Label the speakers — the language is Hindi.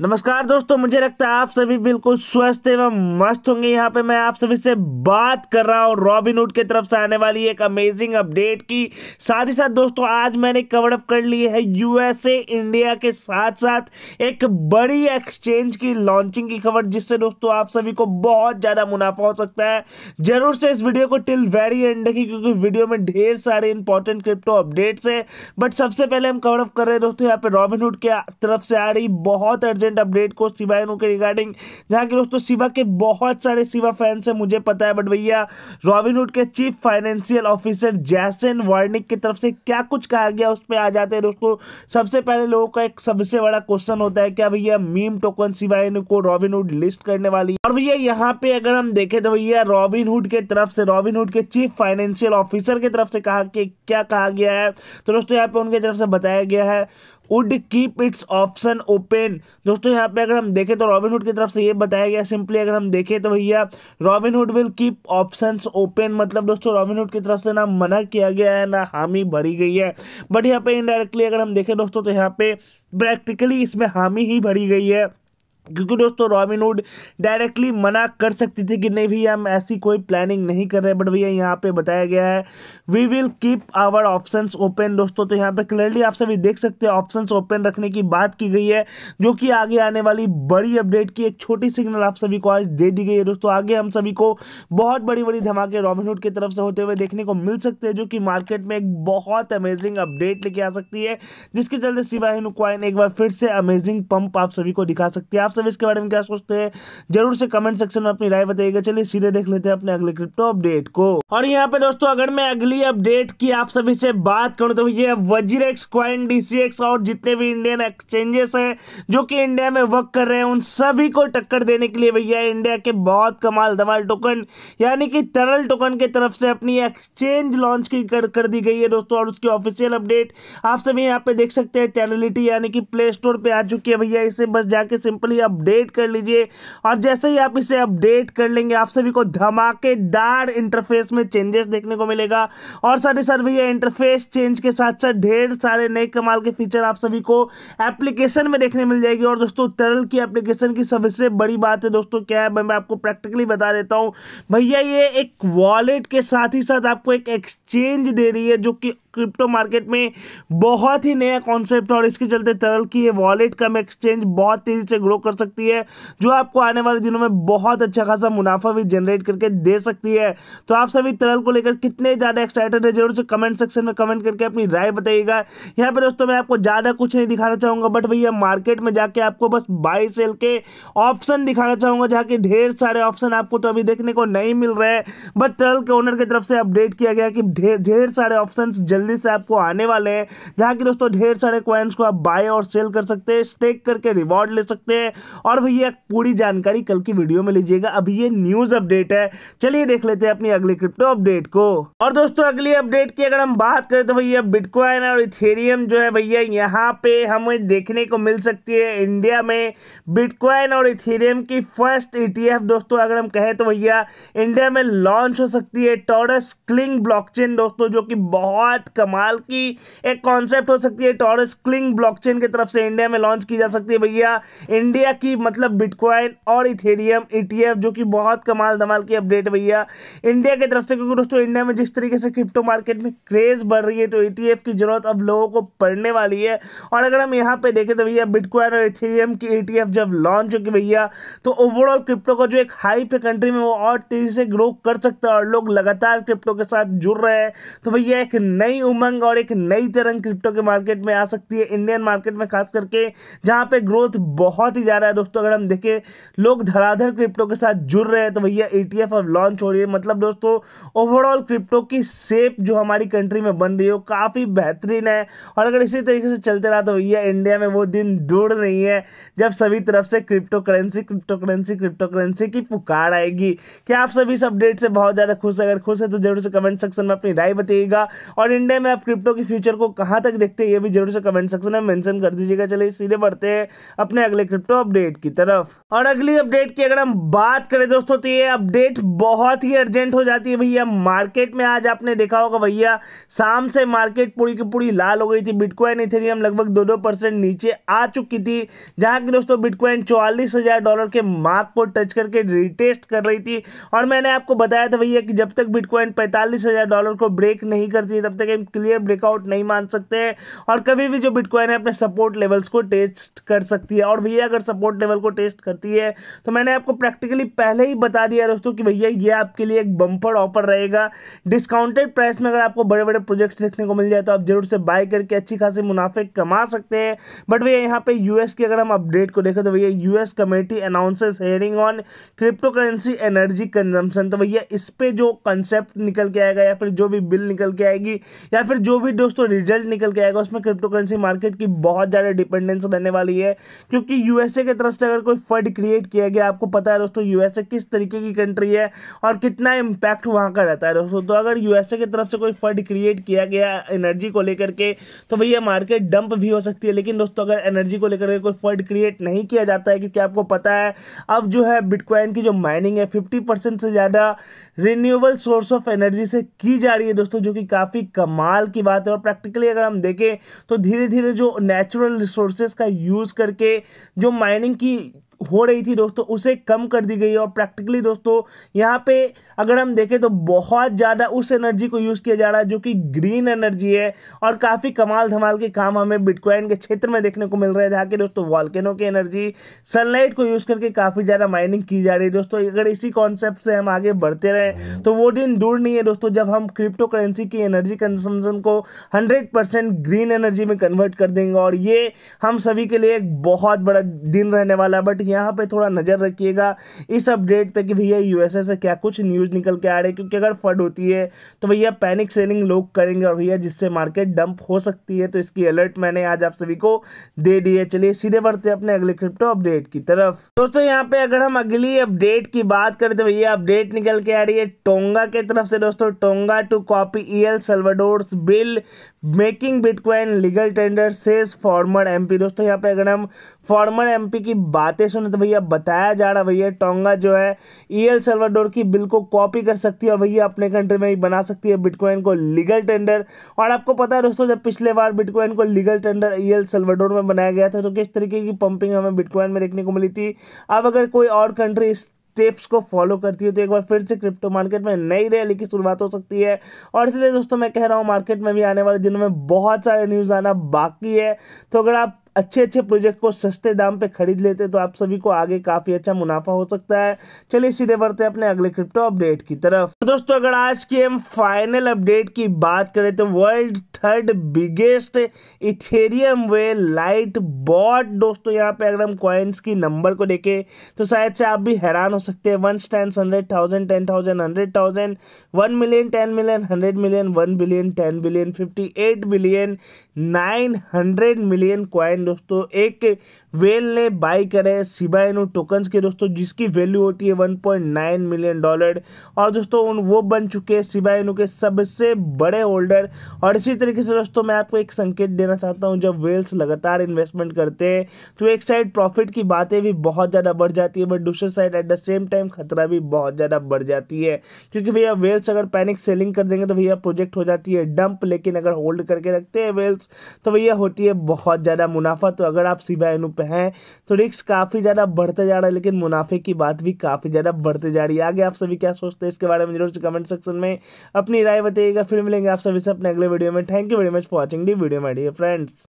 Speaker 1: नमस्कार दोस्तों मुझे लगता है आप सभी बिल्कुल स्वस्थ एवं मस्त होंगे यहाँ पे मैं आप सभी से बात कर रहा हूँ रॉबिनहुड के तरफ से आने वाली एक अमेजिंग अपडेट की साथ ही साथ दोस्तों आज मैंने कवर अप कर ली है यूएसए इंडिया के साथ साथ एक बड़ी एक्सचेंज की लॉन्चिंग की खबर जिससे दोस्तों आप सभी को बहुत ज़्यादा मुनाफा हो सकता है जरूर से इस वीडियो को टिल वेरी एंड देखिए क्योंकि वीडियो में ढेर सारे इंपॉर्टेंट क्रिप्टो अपडेट्स है बट सबसे पहले हम कवर अप कर रहे हैं दोस्तों यहाँ पे रॉबिनहुड के तरफ से आ रही बहुत अर्जेंट रिसेंट अपडेट को शिवा के रिगार्डिंग जहाँ की दोस्तों शिवा के बहुत सारे शिवा फैंस हैं मुझे पता है बट भैया रॉबिनहुड के चीफ फाइनेंशियल ऑफिसर जैसन वार्निक की तरफ से क्या कुछ कहा गया उस पर आ जाते हैं दोस्तों सबसे पहले लोगों का एक सबसे बड़ा क्वेश्चन होता है क्या भैया मीम टोकन शिवा को रॉबिनहुड लिस्ट करने वाली और भैया यहाँ पे अगर हम देखें तो भैया रॉबिनहुड के तरफ से रॉबिनहुड के चीफ फाइनेंशियल ऑफिसर की तरफ से कहा कि क्या कहा गया है तो दोस्तों यहाँ पे उनके तरफ से बताया गया है would keep its option open दोस्तों यहाँ पे अगर हम देखें तो रॉबिनहुड की तरफ से ये बताया गया सिंपली अगर हम देखें तो भैया Robinhood will keep option open मतलब दोस्तों रॉबिनहुड की तरफ से ना मना किया गया है ना हामी भरी गई है बट यहाँ पे इनडायरेक्टली अगर हम देखें दोस्तों तो यहाँ पे प्रैक्टिकली इसमें हामी ही भरी गई है क्योंकि दोस्तों रॉबिन हुड डायरेक्टली मना कर सकती थी कि नहीं भैया हम ऐसी कोई प्लानिंग नहीं कर रहे बट भैया यहाँ पे बताया गया है we will keep our options open दोस्तों तो यहाँ पे क्लियरली आप सभी देख सकते हैं ऑप्शंस ओपन रखने की बात की गई है जो कि आगे आने वाली बड़ी अपडेट की एक छोटी सिग्नल आप सभी को आज दे दी गई है दोस्तों आगे हम सभी को बहुत बड़ी बड़ी धमाके रॉबिनहुड की तरफ से होते हुए देखने को मिल सकते हैं जो कि मार्केट में एक बहुत अमेजिंग अपडेट लेके आ सकती है जिसके चलते शिवा हिनुक्वाइन एक बार फिर से अमेजिंग पंप आप सभी को दिखा सकती है आप सब इसके बारे में क्या सोचते हैं जरूर से कमेंट सेक्शन में अपनी राय बताइएगा चलिए सीधे देख लेते हैं अपने अगले क्रिप्टो अपडेट को और यहाँ पे दोस्तों अगर मैं अगली अपडेट की आप सभी से बात करूँ तो ये वजीर एक्स क्वाइन डीसीएक्स और जितने भी इंडियन एक्सचेंजेस है जो की इंडिया में वर्क कर रहे हैं उन सभी को टक्कर देने के लिए भैया इंडिया के बहुत कमाल धमाल टोकन यानी कि तरल टोकन के तरफ से अपनी एक्सचेंज लॉन्च की कर, कर दी गई है दोस्तों और उसकी ऑफिशियल अपडेट आप सभी यहाँ पे देख सकते हैं टेरलिटी यानी कि प्ले स्टोर पे आ चुकी है भैया इसे बस जाके सिंपली भी अपडेट कर लीजिए और जैसे ही आप इसे अपडेट कर लेंगे आप सभी को धमाकेदार इंटरफेस में चेंजेस देखने को मिलेगा और साथ सर भैया इंटरफेस चेंज के साथ साथ ढेर सारे नए कमाल के फीचर आप सभी को एप्लीकेशन में देखने मिल जाएगी और दोस्तों तरल की एप्लीकेशन की सबसे बड़ी बात है दोस्तों क्या है मैं आपको प्रैक्टिकली बता देता हूँ भैया ये एक वॉलेट के साथ ही साथ आपको एक एक्सचेंज दे रही है जो कि क्रिप्टो मार्केट में बहुत ही नया कॉन्सेप्ट और इसके चलते तरल की ये वॉलेट कम एक्सचेंज बहुत तेज़ी से ग्रो कर सकती है जो आपको आने वाले दिनों में बहुत अच्छा खासा मुनाफा भी जनरेट करके दे सकती है तो आप सभी तरल को लेकर कितने ज़्यादा एक्साइटेड है जरूर से कमेंट सेक्शन में कमेंट करके अपनी राय बताइएगा यहाँ पर दोस्तों मैं आपको ज़्यादा कुछ नहीं दिखाना चाहूँगा बट भैया मार्केट में जाके आपको बस बाई सेल के ऑप्शन दिखाना चाहूँगा जहाँ के ढेर सारे ऑप्शन आपको तो अभी देखने को नहीं मिल रहे हैं बट तरल के ओनर की तरफ से अपडेट किया गया कि ढेर सारे ऑप्शन जल्दी से आपको आने वाले हैं जहां कि दोस्तों ढेर सारे क्वाइंस को आप बाय और सेल कर सकते हैं स्टेक करके रिवॉर्ड ले सकते हैं और भैया पूरी जानकारी कल की वीडियो में लीजिएगा अभी ये न्यूज अपडेट है चलिए देख लेते हैं अपनी अगली क्रिप्टो अपडेट को और दोस्तों अगली अपडेट की अगर हम बात करें तो भैया बिटकॉइन और इथेरियम जो है भैया यहाँ पे हमें देखने को मिल सकती है इंडिया में बिटकॉइन और इथेरियम की फर्स्ट ईटीएफ e दोस्तों अगर हम कहें तो भैया इंडिया में लॉन्च हो सकती है टॉरस क्लिंग ब्लॉकचेन दोस्तों जो कि बहुत कमाल की एक कॉन्सेप्ट हो सकती है टॉरस क्लिंग ब्लॉकचेन की तरफ से इंडिया में लॉन्च की जा सकती है भैया इंडिया की मतलब बिटकॉइन और इथेरियम ईटीएफ e जो कि बहुत कमाल धमाल की अपडेट भैया इंडिया की तरफ से क्योंकि दोस्तों इंडिया में जिस तरीके से क्रिप्टो मार्केट में क्रेज बढ़ रही है तो ई e की जरूरत अब लोगों को पड़ने वाली है और अगर हम यहाँ पर देखें तो भैया बिटकॉइन और इथेरियम की ई e जब लॉन्च होगी भैया तो ओवरऑल क्रिप्टो का जो एक हाइप है कंट्री में वो और तेजी से ग्रो कर सकता है और लोग लगातार क्रिप्टो के साथ जुड़ रहे हैं तो भैया एक नई नई उमंग और एक नई तरंग क्रिप्टो के मार्केट में आ सकती है इंडियन मार्केट में खास करके जहाँ पे ग्रोथ बहुत ही ज़्यादा है दोस्तों अगर हम देखें लोग धड़ाधड़ क्रिप्टो के साथ जुड़ रहे हैं तो भैया ए e टी अब लॉन्च हो रही है मतलब दोस्तों ओवरऑल क्रिप्टो की सेप जो हमारी कंट्री में बन रही है वो काफ़ी बेहतरीन है और अगर इसी तरीके से चलते रहा तो भैया इंडिया में वो दिन दूर नहीं है जब सभी तरफ से crypto currency crypto currency crypto currency की पुकार आएगी क्या आप सभी इस अपडेट से बहुत ज़्यादा खुश अगर खुश है तो जरूर से कमेंट सेक्शन में अपनी राय बताइएगा और इंडिया इंडिया में आप क्रिप्टो की फ्यूचर को कहाँ तक देखते हैं ये भी जरूर से कमेंट सेक्शन में मेंशन कर दीजिएगा चलिए सीधे बढ़ते हैं अपने अगले क्रिप्टो अपडेट की तरफ और अगली अपडेट की अगर हम बात करें दोस्तों तो ये अपडेट बहुत ही अर्जेंट हो जाती है भैया मार्केट में आज आपने देखा होगा भैया शाम से मार्केट पूरी की पूरी लाल हो गई थी बिटकॉइन इथेरियम लगभग दो दो परसेंट नीचे आ चुकी थी जहाँ की दोस्तों बिटकॉइन चौवालीस डॉलर के मार्क को टच करके रिटेस्ट कर रही थी और मैंने आपको बताया था भैया कि जब तक बिटकॉइन पैंतालीस डॉलर को ब्रेक नहीं करती तब तक टाइम क्लियर ब्रेकआउट नहीं मान सकते हैं और कभी भी जो बिटकॉइन है अपने सपोर्ट लेवल्स को टेस्ट कर सकती है और भैया अगर सपोर्ट लेवल को टेस्ट करती है तो मैंने आपको प्रैक्टिकली पहले ही बता दिया दोस्तों कि भैया ये आपके लिए एक बम्पर ऑफर रहेगा डिस्काउंटेड प्राइस में अगर आपको बड़े बड़े प्रोजेक्ट्स देखने को मिल जाए तो आप जरूर से बाय करके अच्छी खासी मुनाफे कमा सकते हैं बट भैया यहाँ पे यूएस की अगर हम अपडेट को देखें तो भैया US committee announces hearing on crypto currency energy consumption तो भैया इस पर जो कंसेप्ट निकल के आएगा या फिर जो भी बिल निकल के आएगी या फिर जो भी दोस्तों रिजल्ट निकल के आएगा उसमें क्रिप्टो करेंसी मार्केट की बहुत ज़्यादा डिपेंडेंस रहने वाली है क्योंकि यूएसए की तरफ से अगर कोई फंड क्रिएट किया गया आपको पता है दोस्तों यूएसए किस तरीके की कंट्री है और कितना इम्पैक्ट वहाँ का रहता है दोस्तों तो अगर यूएसए की तरफ से कोई फंड क्रिएट किया गया एनर्जी को लेकर के तो भैया मार्केट डंप भी हो सकती है लेकिन दोस्तों अगर एनर्जी को लेकर के कोई फंड क्रिएट नहीं किया जाता है क्योंकि आपको पता है अब जो है बिटकॉइन की जो माइनिंग है फिफ्टी से ज़्यादा रिन्यूएबल सोर्स ऑफ एनर्जी से की जा रही है दोस्तों जो कि काफ़ी कम माल की बात है और प्रैक्टिकली अगर हम देखें तो धीरे धीरे जो नेचुरल रिसोर्सेज का यूज़ करके जो माइनिंग की हो रही थी दोस्तों उसे कम कर दी गई है और प्रैक्टिकली दोस्तों यहाँ पे अगर हम देखें तो बहुत ज़्यादा उस एनर्जी को यूज़ किया जा रहा है जो कि ग्रीन एनर्जी है और काफ़ी कमाल धमाल के काम हमें बिटकॉइन के क्षेत्र में देखने को मिल रहे हैं जहाँ के दोस्तों वॉल्केनो की एनर्जी सनलाइट को यूज़ करके काफ़ी ज़्यादा माइनिंग की जा रही है दोस्तों अगर इसी कॉन्सेप्ट से हम आगे बढ़ते रहें तो वो दिन दूर नहीं है दोस्तों जब हम क्रिप्टो करेंसी की एनर्जी कंजम्पन को हंड्रेड ग्रीन एनर्जी में कन्वर्ट कर देंगे और ये हम सभी के लिए एक बहुत बड़ा दिन रहने वाला है बट यहाँ पे थोड़ा नज़र रखिएगा इस अपडेट पे कि भैया यूएसए से क्या कुछ न्यूज़ निकल के आ रही है क्योंकि अगर फड होती है तो भैया पैनिक सेलिंग लोग करेंगे और भैया जिससे मार्केट डंप हो सकती है तो इसकी अलर्ट मैंने आज आप सभी को दे दी है चलिए सीधे बढ़ते अपने अगले क्रिप्टो अपडेट की तरफ दोस्तों यहाँ पे अगर हम अगली अपडेट की बात करें तो भैया अपडेट निकल के आ रही है टोंगा के तरफ से दोस्तों Tonga to copy El Salvador's bill making bitcoin legal tender says former MP दोस्तों यहाँ पे अगर हम फॉर्मर एमपी की बातें में तो भैया बताया जा रहा है भैया टोंगा जो है ई एल सर्वाडोर की बिल को कॉपी कर सकती है और भैया अपने कंट्री में ही बना सकती है बिटकॉइन को लीगल टेंडर और आपको पता है दोस्तों जब पिछले बार बिटकॉइन को legal tender El Salvador में बनाया गया था तो किस तरीके की पंपिंग हमें बिटकॉइन में देखने को मिली थी अब अगर कोई और कंट्री स्टेप्स को फॉलो करती है तो एक बार फिर से क्रिप्टो मार्केट में नई रैली की शुरुआत हो सकती है और इसलिए दोस्तों मैं कह रहा हूँ मार्केट में भी आने वाले दिनों में बहुत सारे न्यूज़ आना बाकी है तो अगर आप अच्छे अच्छे प्रोजेक्ट को सस्ते दाम पे खरीद लेते तो आप सभी को आगे काफ़ी अच्छा मुनाफा हो सकता है चलिए सीधे बढ़ते हैं अपने अगले क्रिप्टो अपडेट की तरफ तो दोस्तों अगर आज की हम फाइनल अपडेट की बात करें तो world third biggest Ethereum way light bot दोस्तों यहाँ पे अगर हम क्वाइंस की नंबर को देखें तो शायद से आप भी हैरान हो सकते हैं one thousand hundred thousand ten thousand hundred thousand one million ten million hundred million one billion ten billion fifty eight billion nine hundred million coin friend दोस्तों एक वेल વેલને બાય કરે सिवायનું टोकन्स के दोस्तों जिसकी वैल्यू होती है 1.9 मिलियन डॉलर और दोस्तों उन वो बन चुके हैं सिवायनु के सबसे बड़े होल्डर और इसी तरीके से दोस्तों मैं आपको एक संकेत देना चाहता हूँ जब वेल्स लगातार इन्वेस्टमेंट करते हैं तो एक साइड प्रॉफिट की बातें भी बहुत ज़्यादा बढ़ जाती है बट दूसरे side at the same time खतरा भी बहुत ज़्यादा बढ़ जाती है क्योंकि भैया वेल्स अगर पैनिक सेलिंग कर देंगे तो भैया प्रोजेक्ट हो जाती है डंप लेकिन अगर होल्ड करके रखते हैं वेल्स तो भैया होती है बहुत ज़्यादा मुनाफा तो अगर आप सिवायनु पे हैं तो रिक्स काफ़ी ज़्यादा बढ़ते जा रहा है लेकिन मुनाफे की बात भी काफ़ी ज़्यादा बढ़ते जा रही है आगे आप सभी क्या सोचते हैं इसके बारे में जरूर से कमेंट सेक्शन में अपनी राय बताइएगा फिर मिलेंगे आप सभी से अपने अगले वीडियो में thank you very much for watching the video my dear friends